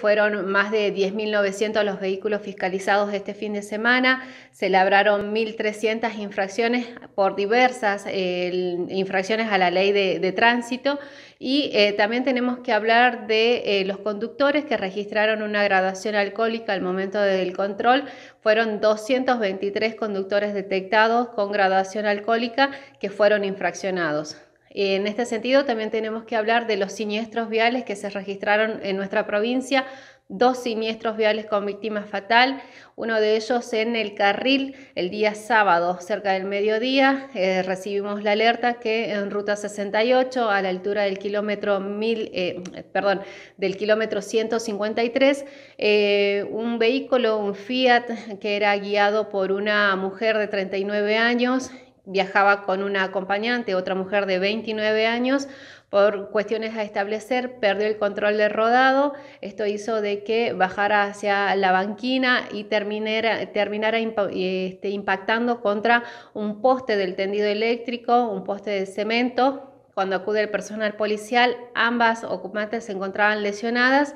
fueron más de 10.900 los vehículos fiscalizados este fin de semana, se labraron 1.300 infracciones por diversas eh, infracciones a la ley de, tránsito y eh, también tenemos que hablar de eh, los conductores que registraron una gradación alcohólica al momento del control, fueron 223 conductores detectados con gradación alcohólica que fueron infraccionados. En este sentido, también tenemos que hablar de los siniestros viales que se registraron en nuestra provincia, dos siniestros viales con víctima fatal, uno de ellos en el carril el día sábado, cerca del mediodía, eh, recibimos la alerta que en ruta 68, a la altura del kilómetro, mil, eh, perdón, del kilómetro 153, eh, un vehículo, un Fiat, que era guiado por una mujer de 39 años viajaba con una acompañante, otra mujer de 29 años, por cuestiones a establecer, perdió el control del rodado, esto hizo de que bajara hacia la banquina y terminara, terminara este, impactando contra un poste del tendido eléctrico, un poste de cemento. Cuando acude el personal policial, ambas ocupantes se encontraban lesionadas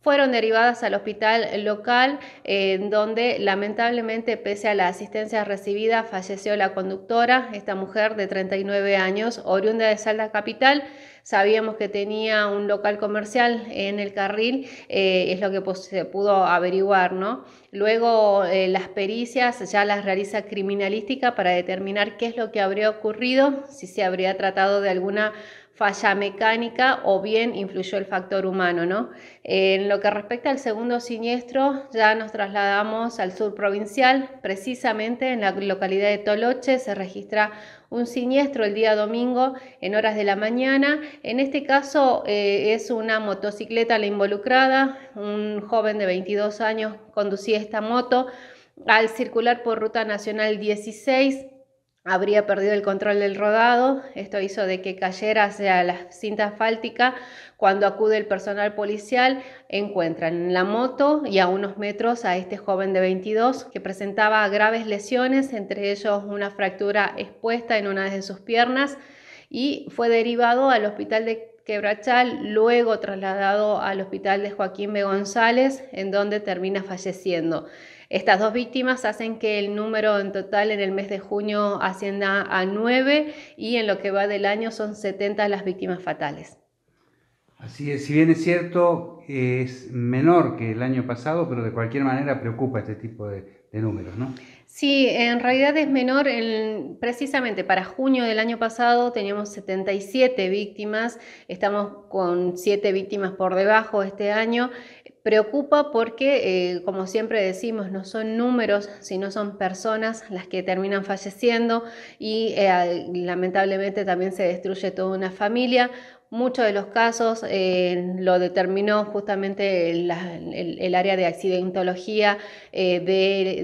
fueron derivadas al hospital local, en donde lamentablemente, pese a la asistencia recibida, falleció la conductora, esta mujer de 39 años, oriunda de Salda Capital. Sabíamos que tenía un local comercial en el carril, eh, es lo que pues, se pudo averiguar, ¿no? Luego eh, las pericias ya las realiza criminalística para determinar qué es lo que habría ocurrido, si se habría tratado de alguna falla mecánica o bien influyó el factor humano. ¿no? En lo que respecta al segundo siniestro, ya nos trasladamos al sur provincial, precisamente en la localidad de Toloche se registra un siniestro el día domingo en horas de la mañana. En este caso eh, es una motocicleta la involucrada, un joven de 22 años conducía esta moto al circular por Ruta Nacional 16 habría perdido el control del rodado. Esto hizo de que cayera hacia la cinta asfáltica. Cuando acude el personal policial, encuentran la moto y a unos metros a este joven de 22 que presentaba graves lesiones, entre ellos una fractura expuesta en una de sus piernas y fue derivado al hospital de Quebrachal, luego trasladado al hospital de Joaquín B. González, en donde termina falleciendo. Estas dos víctimas hacen que el número en total en el mes de junio ascienda a 9 y en lo que va del año son 70 las víctimas fatales. Así es, si bien es cierto, es menor que el año pasado, pero de cualquier manera preocupa este tipo de, números, ¿no? Sí, en realidad es menor. precisamente para junio del año pasado teníamos 77 víctimas, estamos con 7 víctimas por debajo este año. Preocupa porque, eh, como siempre decimos, no son números, sino son personas las que terminan falleciendo y eh, lamentablemente también se destruye toda una familia. Muchos de los casos eh, lo determinó justamente el, área de accidentología eh,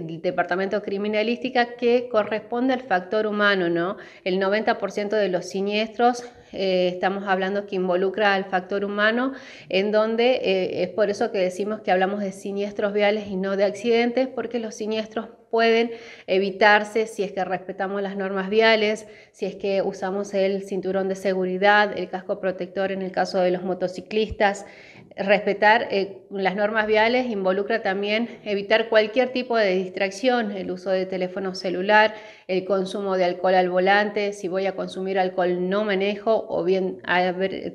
del Departamento Criminalística que corresponde al factor humano, ¿no? El 90% de los siniestros eh, estamos hablando que involucra al factor humano, en donde es por eso que decimos que hablamos de siniestros viales y no de accidentes, porque los siniestros pueden evitarse si es que respetamos las normas viales, si es que usamos el cinturón de seguridad, el casco protector en el caso de los motociclistas. Respetar eh, las normas viales involucra también evitar cualquier tipo de distracción, el uso de teléfono celular, el consumo de alcohol al volante, si voy a consumir alcohol no manejo o bien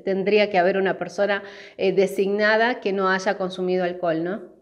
tendría que haber una persona eh, designada que no haya consumido alcohol, ¿no?